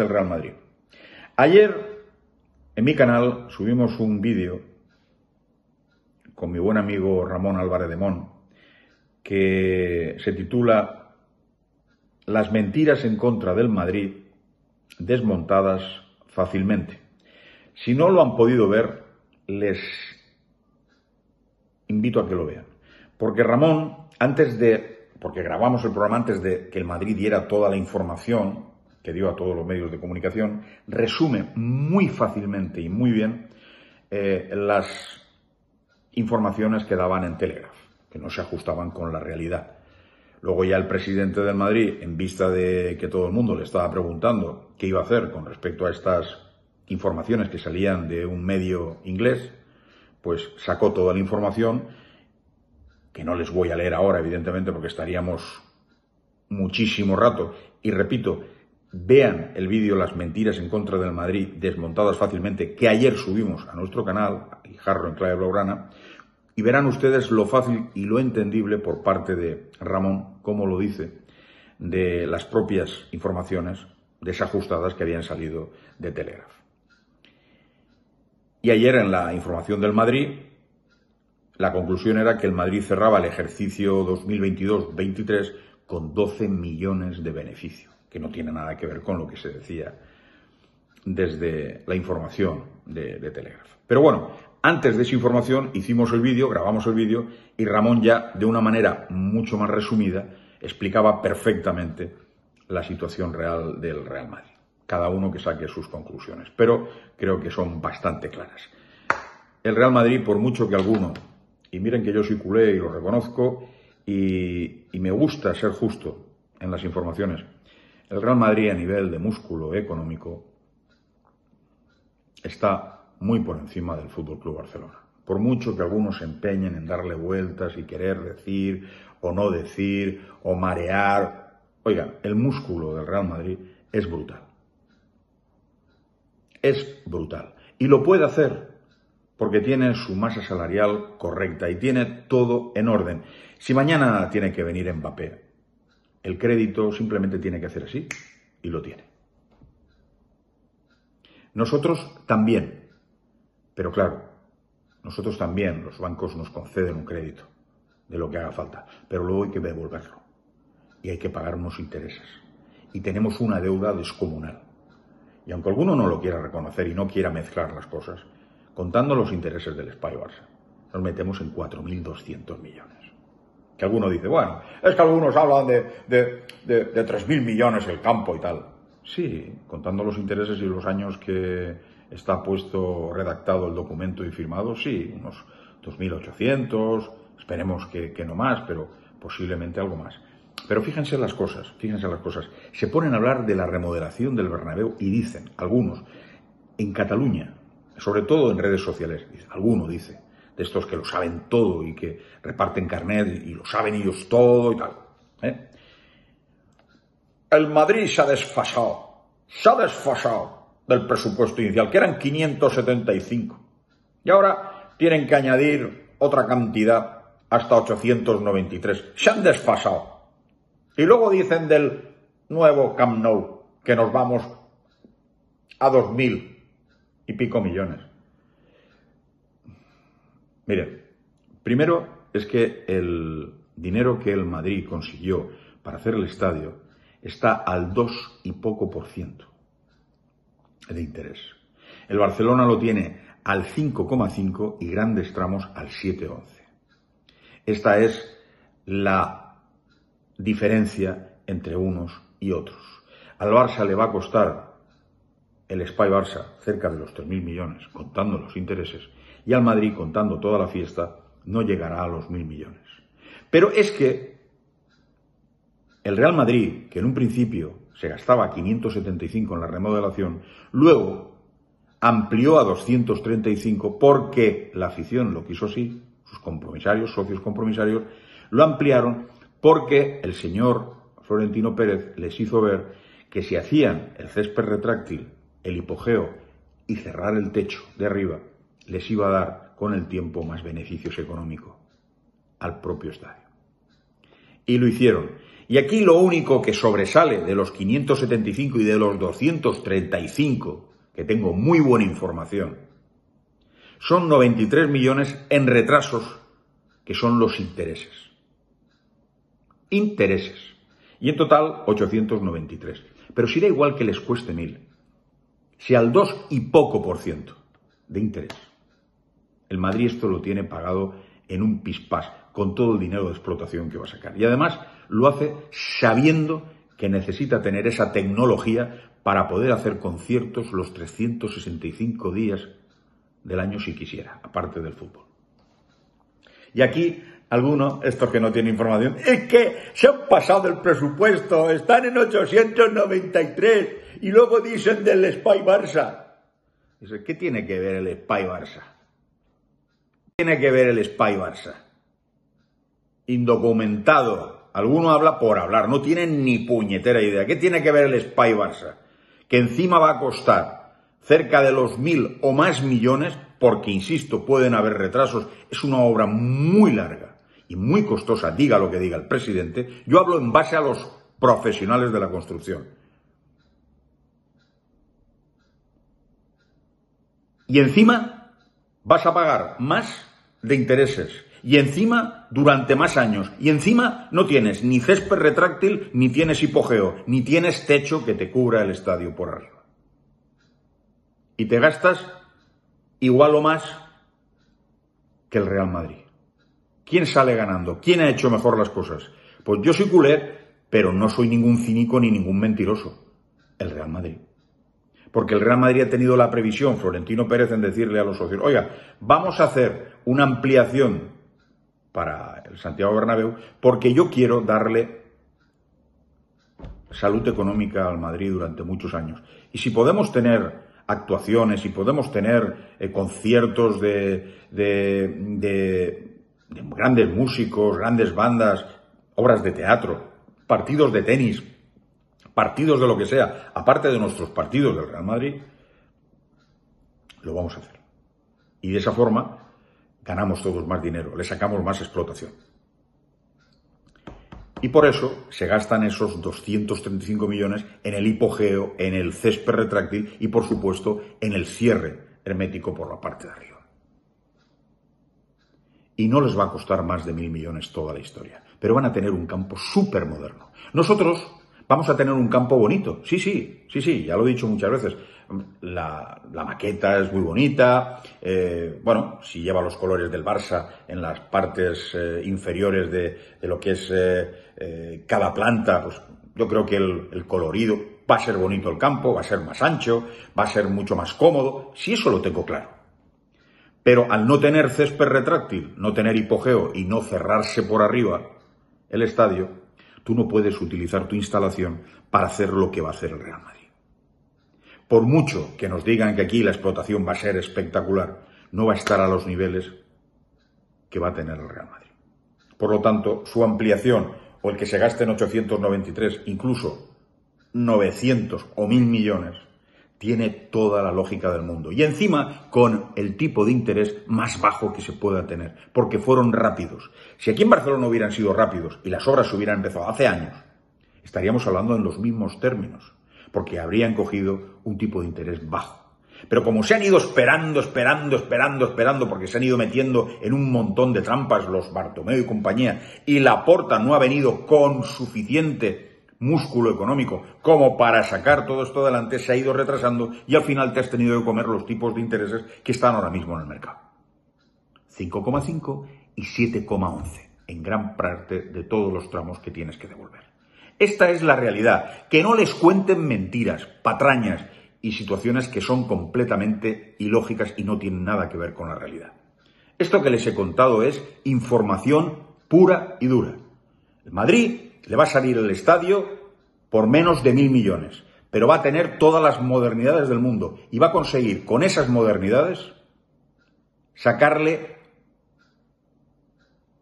del Real Madrid. Ayer en mi canal subimos un vídeo con mi buen amigo Ramón Álvarez de Mon que se titula Las mentiras en contra del Madrid desmontadas fácilmente. Si no lo han podido ver, les invito a que lo vean. Porque Ramón, antes de, porque grabamos el programa antes de que el Madrid diera toda la información que dio a todos los medios de comunicación, resume muy fácilmente y muy bien eh, las informaciones que daban en Telegraph, que no se ajustaban con la realidad. Luego ya el presidente del Madrid, en vista de que todo el mundo le estaba preguntando qué iba a hacer con respecto a estas informaciones que salían de un medio inglés, pues sacó toda la información, que no les voy a leer ahora, evidentemente, porque estaríamos muchísimo rato. Y repito, vean el vídeo Las mentiras en contra del Madrid desmontadas fácilmente que ayer subimos a nuestro canal, Jarro en clave y verán ustedes lo fácil y lo entendible por parte de Ramón, como lo dice, de las propias informaciones desajustadas que habían salido de Telegraph. Y ayer en la información del Madrid, la conclusión era que el Madrid cerraba el ejercicio 2022-23 con 12 millones de beneficio que no tiene nada que ver con lo que se decía desde la información de, de Pero bueno, antes de esa información hicimos el vídeo, grabamos el vídeo y Ramón ya de una manera mucho más resumida explicaba perfectamente la situación real del Real Madrid. Cada uno que saque sus conclusiones, pero creo que son bastante claras. El Real Madrid, por mucho que alguno, y miren que yo soy culé y lo reconozco, y me gusta ser justo en las informaciones, el Real Madrid a nivel de músculo económico está muy por encima del Fútbol Club Barcelona. Por mucho que algunos se empeñen en darle vueltas y querer decir o no decir o marear, oiga, el músculo del Real Madrid es brutal. Es brutal. Y lo puede hacer porque tiene su masa salarial correcta y tiene todo en orden. Si mañana tiene que venir Mbappé el crédito simplemente tiene que hacer así y lo tiene. Nosotros también, pero claro, nosotros también, los bancos nos conceden un crédito de lo que haga falta, pero luego hay que devolverlo y hay que pagar unos intereses. Y tenemos una deuda descomunal. Y aunque alguno no lo quiera reconocer y no quiera mezclar las cosas, contando los intereses del Spy nos metemos en 4.200 millones. Que alguno dice, bueno, es que algunos hablan de, de, de, 3.000 millones el campo y tal. Sí, contando los intereses y los años que está puesto, redactado el documento y firmado, sí, unos 2.800, esperemos que, no más, pero posiblemente algo más. Pero fíjense las cosas, fíjense las cosas. Se ponen a hablar de la remodelación del Bernabéu y dicen, algunos, en Cataluña, sobre todo en redes sociales, alguno dice, estos que lo saben todo y que reparten carnet y, lo saben ellos todo y tal. ¿eh? El Madrid se ha desfasado, se ha desfasado del presupuesto inicial, que eran 575. Y ahora tienen que añadir otra cantidad hasta 893. Se han desfasado. Y luego dicen del nuevo Camp Nou que nos vamos a 2.000 y pico millones. Mire, primero es que el dinero que el Madrid consiguió para hacer el estadio está al 2 y poco por ciento de interés. El Barcelona lo tiene al 5,5 y grandes tramos al 7,11. Esta es la diferencia entre unos y otros. Al Barça le va a costar el Spy Barça cerca de los 3.000 millones, contando los intereses, y al Madrid, contando toda la fiesta, no llegará a los mil millones. Pero es que el Real Madrid, que en un principio se gastaba 575 en la remodelación, luego amplió a 235 porque la afición lo quiso así, sus compromisarios, socios compromisarios, lo ampliaron porque el señor Florentino Pérez les hizo ver que si hacían el césped retráctil, el hipogeo y cerrar el techo de arriba, les iba a dar con el tiempo más beneficios económicos al propio estadio. Y lo hicieron. Y aquí lo único que sobresale de los 575 y de los 235, que tengo muy buena información, son 93 millones en retrasos, que son los intereses. Intereses. Y en total 893. Pero si da igual que les cueste mil, si al 2 y poco por ciento de interés. El Madrid esto lo tiene pagado en un pispás, con todo el dinero de explotación que va a sacar. Y además lo hace sabiendo que necesita tener esa tecnología para poder hacer conciertos los 365 días del año si quisiera, aparte del fútbol. Y aquí algunos, estos que no tienen información, es que se han pasado el presupuesto, están en 893 y luego dicen del Spy Barça. ¿qué tiene que ver el Spy Barça? tiene que ver el Spy Barça? Indocumentado. Alguno habla por hablar, no tienen ni puñetera idea. ¿Qué tiene que ver el Spy Barça? Que encima va a costar cerca de los mil o más millones, porque, insisto, pueden haber retrasos. Es una obra muy larga y muy costosa, diga lo que diga el presidente. Yo hablo en base a los profesionales de la construcción. Y encima vas a pagar más de intereses. Y encima, durante más años. Y encima, no tienes ni césped retráctil, ni tienes hipogeo, ni tienes techo que te cubra el estadio por arriba. Y te gastas igual o más que el Real Madrid. ¿Quién sale ganando? ¿Quién ha hecho mejor las cosas? Pues yo soy culé, pero no soy ningún cínico ni ningún mentiroso. El Real Madrid porque el Real Madrid ha tenido la previsión, Florentino Pérez, en decirle a los socios, oiga, vamos a hacer una ampliación para el Santiago Bernabéu, porque yo quiero darle salud económica al Madrid durante muchos años. Y si podemos tener actuaciones, si podemos tener eh, conciertos de grandes músicos, grandes bandas, obras de teatro, partidos de tenis, partidos de lo que sea, aparte de nuestros partidos del Real Madrid, lo vamos a hacer. Y de esa forma ganamos todos más dinero, le sacamos más explotación. Y por eso se gastan esos 235 millones en el hipogeo, en el césped retráctil y, por supuesto, en el cierre hermético por la parte de arriba. Y no les va a costar más de mil millones toda la historia, pero van a tener un campo súper moderno. Nosotros Vamos a tener un campo bonito. Sí, sí, sí, sí, ya lo he dicho muchas veces. La, maqueta es muy bonita. Eh, bueno, si lleva los colores del Barça en las partes eh, inferiores de, lo que es eh, cada planta, pues yo creo que el, colorido va a ser bonito el campo, va a ser más ancho, va a ser mucho más cómodo. sí, eso lo tengo claro. Pero al no tener césped retráctil, no tener hipogeo y no cerrarse por arriba el estadio, Tú no puedes utilizar tu instalación para hacer lo que va a hacer el Real Madrid. Por mucho que nos digan que aquí la explotación va a ser espectacular, no va a estar a los niveles que va a tener el Real Madrid. Por lo tanto, su ampliación o el que se gaste gasten 893, incluso 900 o 1000 millones, tiene toda la lógica del mundo. Y encima con el tipo de interés más bajo que se pueda tener, porque fueron rápidos. Si aquí en Barcelona hubieran sido rápidos y las obras se hubieran empezado hace años, estaríamos hablando en los mismos términos, porque habrían cogido un tipo de interés bajo. Pero como se han ido esperando, esperando, esperando, esperando, porque se han ido metiendo en un montón de trampas los Bartomeu y compañía, y la porta no ha venido con suficiente músculo económico como para sacar todo esto adelante se ha ido retrasando y al final te has tenido que comer los tipos de intereses que están ahora mismo en el mercado. 5,5 y 7,11 en gran parte de todos los tramos que tienes que devolver. Esta es la realidad. Que no les cuenten mentiras, patrañas y situaciones que son completamente ilógicas y no tienen nada que ver con la realidad. Esto que les he contado es información pura y dura. El Madrid le va a salir el estadio por menos de mil millones, pero va a tener todas las modernidades del mundo y va a conseguir con esas modernidades sacarle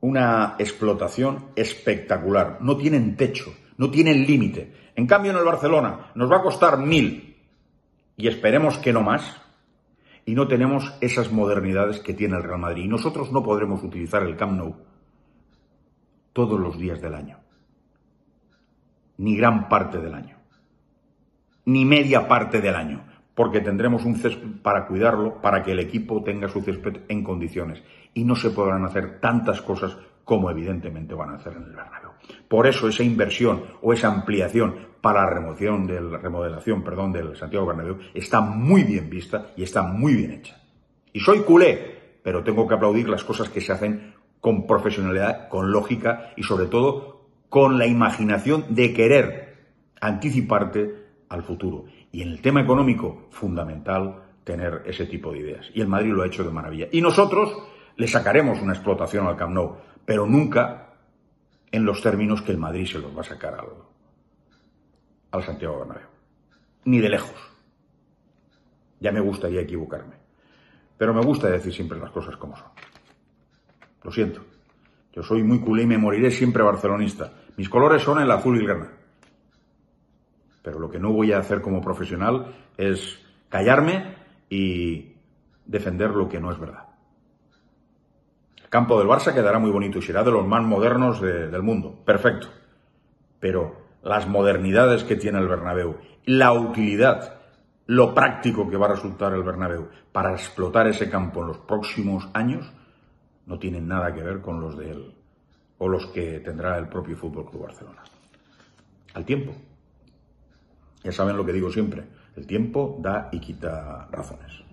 una explotación espectacular. No tienen techo, no tienen límite. En cambio, en el Barcelona nos va a costar mil y esperemos que no más. Y no tenemos esas modernidades que tiene el Real Madrid. Y nosotros no podremos utilizar el Camp Nou todos los días del año ni gran parte del año, ni media parte del año, porque tendremos un césped para cuidarlo, para que el equipo tenga su césped en condiciones y no se podrán hacer tantas cosas como evidentemente van a hacer en el Bernabéu. Por eso esa inversión o esa ampliación para la remoción del, remodelación perdón, del Santiago Bernabéu está muy bien vista y está muy bien hecha. Y soy culé, pero tengo que aplaudir las cosas que se hacen con profesionalidad, con lógica y sobre todo con la imaginación de querer anticiparte al futuro. Y en el tema económico, fundamental tener ese tipo de ideas. Y el Madrid lo ha hecho de maravilla. Y nosotros le sacaremos una explotación al Camp Nou, pero nunca en los términos que el Madrid se los va a sacar al, Santiago Bernabéu. Ni de lejos. Ya me gustaría equivocarme. Pero me gusta decir siempre las cosas como son. Lo siento. Yo soy muy culé y me moriré siempre barcelonista. Mis colores son el azul y el grana. Pero lo que no voy a hacer como profesional es callarme y defender lo que no es verdad. El campo del Barça quedará muy bonito y será de los más modernos del mundo. Perfecto. Pero las modernidades que tiene el Bernabéu, la utilidad, lo práctico que va a resultar el Bernabéu para explotar ese campo en los próximos años, no tienen nada que ver con los de él o los que tendrá el propio Fútbol Club Barcelona. Al tiempo. Ya saben lo que digo siempre, el tiempo da y quita razones.